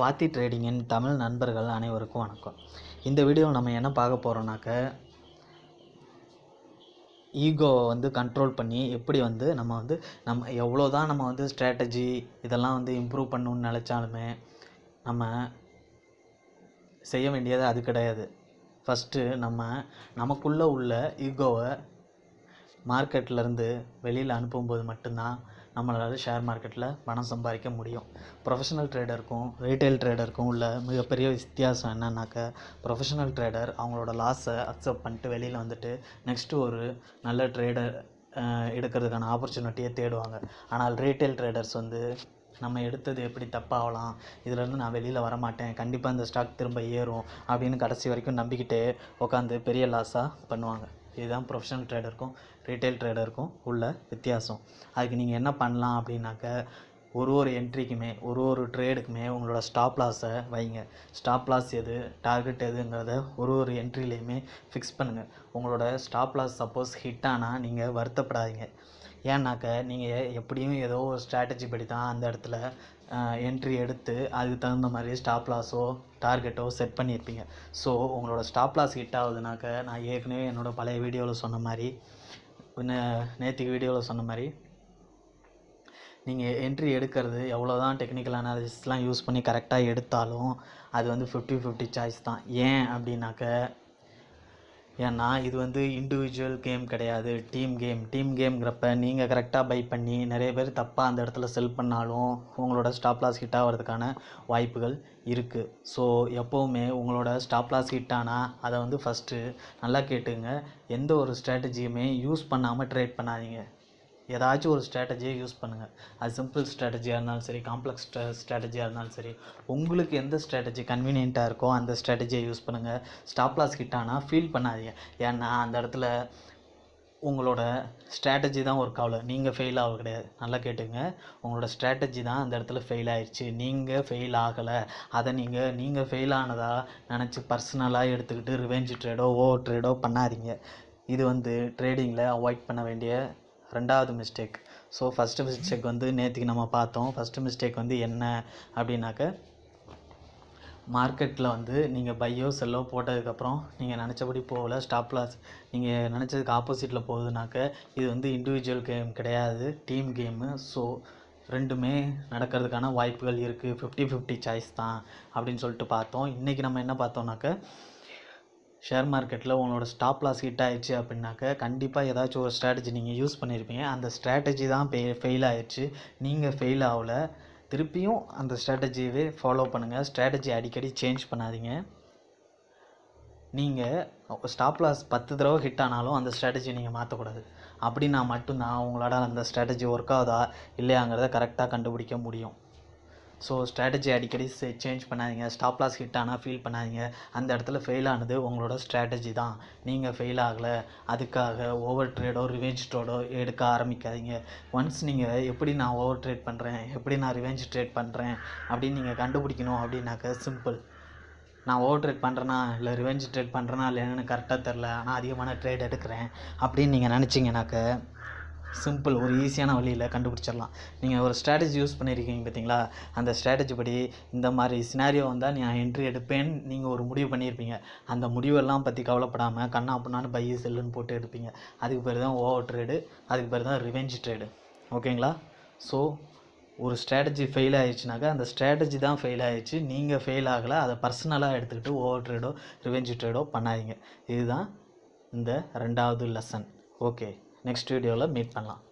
வாத்தி ட்ரேடிங்கின் தமிழ் நண்பர்கள் அனைவருக்கும் வணக்கம் இந்த வீடியோவில் நம்ம என்ன பார்க்க போகிறோம்னாக்க ஈகோவை வந்து கண்ட்ரோல் பண்ணி எப்படி வந்து நம்ம வந்து நம்ம எவ்வளோ தான் நம்ம வந்து ஸ்ட்ராட்டஜி இதெல்லாம் வந்து இம்ப்ரூவ் பண்ணணும்னு நினச்சாலுமே நம்ம செய்ய வேண்டியது அது கிடையாது ஃபஸ்ட்டு நம்ம நமக்குள்ளே உள்ள ஈகோவை மார்க்கெட்லேருந்து வெளியில் அனுப்பும்போது மட்டும்தான் நம்மளால் ஷேர் மார்க்கெட்டில் பணம் சம்பாதிக்க முடியும் ப்ரொஃபஷனல் ட்ரேடருக்கும் ரீட்டைல் ட்ரேடருக்கும் உள்ள மிகப்பெரிய வித்தியாசம் என்னன்னாக்க ப்ரொஃபஷனல் ட்ரேடர் அவங்களோட லாஸை அக்செப்ட் பண்ணிட்டு வெளியில் வந்துட்டு நெக்ஸ்ட்டு ஒரு நல்ல ட்ரேடர் எடுக்கிறதுக்கான ஆப்பர்ச்சுனிட்டியை தேடுவாங்க ஆனால் ரீட்டைல் ட்ரேடர்ஸ் வந்து நம்ம எடுத்தது எப்படி தப்பாகலாம் இதிலேருந்து நான் வெளியில் வரமாட்டேன் கண்டிப்பாக இந்த ஸ்டாக் திரும்ப ஏறும் அப்படின்னு கடைசி வரைக்கும் நம்பிக்கிட்டே உட்காந்து பெரிய லாஸாக பண்ணுவாங்க இதுதான் ப்ரொஃபஷனல் ட்ரேடருக்கும் ரீட்டைல் ட்ரேடருக்கும் உள்ள வித்தியாசம் அதுக்கு நீங்கள் என்ன பண்ணலாம் அப்படின்னாக்க ஒரு ஒரு என்ட்ரிக்குமே ஒரு ஒரு ட்ரேடுக்குமே உங்களோட ஸ்டாப் லாஸை வைங்க ஸ்டாப் லாஸ் எது டார்கெட் எதுங்கிறத ஒரு ஒரு என்ட்ரிலேயுமே ஃபிக்ஸ் பண்ணுங்கள் உங்களோட ஸ்டாப் லாஸ் சப்போஸ் ஹிட் ஆனால் நீங்கள் வருத்தப்படாதீங்க ஏன்னாக்க நீங்கள் எப்படியும் ஏதோ ஒரு ஸ்ட்ராட்டஜி படி தான் அந்த இடத்துல என்ட்ரி எடுத்து அதுக்கு தகுந்த மாதிரி ஸ்டாப் லாஸோ டார்கெட்டோ செட் பண்ணியிருப்பீங்க ஸோ உங்களோட ஸ்டாப் லாஸ் ஹிட் ஆகுதுனாக்க நான் ஏற்கனவே என்னோடய பழைய வீடியோவில் சொன்ன மாதிரி நேற்றுக்கு வீடியோவில் சொன்ன மாதிரி நீங்கள் என்ட்ரி எடுக்கிறது எவ்வளோ தான் டெக்னிக்கல் அனாலிசிஸ்லாம் யூஸ் பண்ணி கரெக்டாக எடுத்தாலும் அது வந்து ஃபிஃப்டி ஃபிஃப்டி சாய்ஸ் தான் ஏன் அப்படின்னாக்க ஏன்னா இது வந்து இண்டிவிஜுவல் கேம் கிடையாது டீம் கேம் டீம் கேம்ங்கிறப்ப நீங்கள் கரெக்டாக பை பண்ணி நிறைய பேர் தப்பாக அந்த இடத்துல செல் பண்ணாலும் உங்களோட ஸ்டாப் லாஸ் ஹிட் ஆகிறதுக்கான வாய்ப்புகள் இருக்குது ஸோ எப்போவுமே உங்களோட ஸ்டாப் லாஸ் ஹிட் ஆனால் அதை வந்து ஃபஸ்ட்டு நல்லா கேட்டுங்க எந்த ஒரு ஸ்ட்ராட்டஜியுமே யூஸ் பண்ணாமல் ட்ரேட் பண்ணாதீங்க ஏதாச்சும் ஒரு ஸ்ட்ராட்டஜியை யூஸ் பண்ணுங்கள் அது சிம்பிள் ஸ்ட்ராட்டஜியாக இருந்தாலும் சரி காம்ப்ளெக்ஸ் ஸ்ட்ராட்டஜியாக இருந்தாலும் சரி உங்களுக்கு எந்த ஸ்ட்ராட்டஜி கன்வீனியண்ட்டாக இருக்கோ அந்த ஸ்ட்ராட்டஜியை யூஸ் பண்ணுங்கள் ஸ்டாப் லாஸ் ஹிட் ஃபீல் பண்ணாதீங்க ஏன்னா அந்த இடத்துல உங்களோட ஸ்ட்ராட்டஜி தான் ஒர்க் ஆகல நீங்கள் ஃபெயில் ஆக கிடையாது நல்லா கேட்டுங்க உங்களோட ஸ்ட்ராட்டஜி தான் அந்த இடத்துல ஃபெயில் ஆயிடுச்சு நீங்கள் ஃபெயில் ஆகலை அதை நீங்கள் நீங்கள் ஃபெயில் ஆனதாக நினச்சி பர்சனலாக எடுத்துக்கிட்டு ரிவெஞ்ச் ட்ரேடோ ஓ ட்ரேடோ பண்ணாதீங்க இது வந்து ட்ரேடிங்கில் அவாய்ட் பண்ண வேண்டிய ரெண்டாவது மிஸ்டேக் ஸோ ஃபஸ்ட்டு மிஸ்டேக் வந்து நேற்றுக்கு நம்ம பார்த்தோம் ஃபஸ்ட்டு மிஸ்டேக் வந்து என்ன அப்படின்னாக்க மார்க்கெட்டில் வந்து நீங்கள் பையோ செல்லோ போட்டதுக்கப்புறம் நீங்கள் நினச்சபடி போகல ஸ்டாப் லாஸ் நீங்கள் நினச்சதுக்கு ஆப்போசிட்டில் போகுதுனாக்க இது வந்து இண்டிவிஜுவல் கேம் கிடையாது டீம் கேமு ஸோ ரெண்டுமே நடக்கிறதுக்கான வாய்ப்புகள் இருக்குது ஃபிஃப்டி ஃபிஃப்டி சாய்ஸ் தான் அப்படின்னு சொல்லிட்டு பார்த்தோம் இன்றைக்கி நம்ம என்ன பார்த்தோம்னாக்க ஷேர் மார்க்கெட்டில் உங்களோட ஸ்டாப் லாஸ் ஹிட் ஆயிடுச்சு அப்படின்னாக்க கண்டிப்பாக ஏதாச்சும் ஒரு ஸ்ட்ராட்டஜி நீங்கள் யூஸ் பண்ணியிருப்பீங்க அந்த ஸ்ட்ராட்டஜி தான் பெய் ஃபெயில் ஆயிடுச்சு நீங்கள் ஃபெயில் ஆகலை திருப்பியும் அந்த ஸ்ட்ராட்டஜியவே ஃபாலோ பண்ணுங்கள் ஸ்ட்ராட்டஜி அடிக்கடி சேஞ்ச் பண்ணாதீங்க நீங்கள் ஸ்டாப் லாஸ் பத்து தடவை ஹிட் ஆனாலும் அந்த ஸ்ட்ராட்டஜி நீங்கள் மாற்றக்கூடாது அப்படின்னா மட்டும்தான் உங்களால் அந்த ஸ்ட்ராட்டஜி ஒர்க் ஆகுதா இல்லையாங்கிறத கரெக்டாக கண்டுபிடிக்க முடியும் ஸோ ஸ்ட்ராட்டஜி அடிக்கடி சேஞ்ச் பண்ணாதீங்க ஸ்டாப் லாஸ் ஹிட் ஆனால் ஃபீல் பண்ணாதீங்க அந்த இடத்துல ஃபெயில் ஆனது உங்களோட ஸ்ட்ராட்டஜி தான் நீங்கள் ஃபெயில் ஆகலை அதுக்காக ஓவர் ட்ரேடோ ரிவெஞ்ச் ட்ரேடோ எடுக்க ஆரம்பிக்காதீங்க ஒன்ஸ் நீங்கள் எப்படி நான் ஓவர் ட்ரேட் பண்ணுறேன் எப்படி நான் ரிவெஞ்ச் ட்ரேட் பண்ணுறேன் அப்படின்னு நீங்கள் கண்டுபிடிக்கணும் அப்படின்னாக்க சிம்பிள் நான் ஓவர் ட்ரேட் பண்ணுறேன்னா இல்லை ரிவெஞ்ச் ட்ரேட் பண்ணுறேன்னா இல்லை என்னென்னு கரெக்டாக தெரில ஆனால் அதிகமான ட்ரேட் எடுக்கிறேன் அப்படின்னு நீங்கள் நினச்சிங்கனாக்க சிம்பிள் ஒரு ஈஸியான வழியில் கண்டுபிடிச்சிடலாம் நீங்கள் ஒரு ஸ்ட்ராட்டஜி யூஸ் பண்ணியிருக்கீங்க பார்த்தீங்களா அந்த ஸ்ட்ராட்டஜி படி இந்த மாதிரி சினாரியோ வந்தால் நான் என்ட்ரி எடுப்பேன்னு நீங்கள் ஒரு முடிவு பண்ணியிருப்பீங்க அந்த முடிவெல்லாம் பற்றி கவலைப்படாமல் கண்ணா பண்ணான்னு பையு செல்லுன்னு போட்டு எடுப்பீங்க அதுக்கு பேர் தான் ஓவர் ட்ரேடு அதுக்கு பேர் தான் ரிவெஞ்ச் ட்ரேடு ஓகேங்களா ஸோ ஒரு ஸ்ட்ராட்டஜி ஃபெயில் ஆயிடுச்சுனாக்கா அந்த ஸ்ட்ராட்டஜி தான் ஃபெயில் ஆயிடுச்சு நீங்கள் ஃபெயில் ஆகலை அதை பர்சனலாக எடுத்துக்கிட்டு ஓவர் ட்ரேடோ ரிவெஞ்ச் ட்ரேடோ பண்ணாதீங்க இதுதான் இந்த ரெண்டாவது லெசன் ஓகே நெக்ஸ்ட் வீடியோவில் மீட் பண்ணலாம்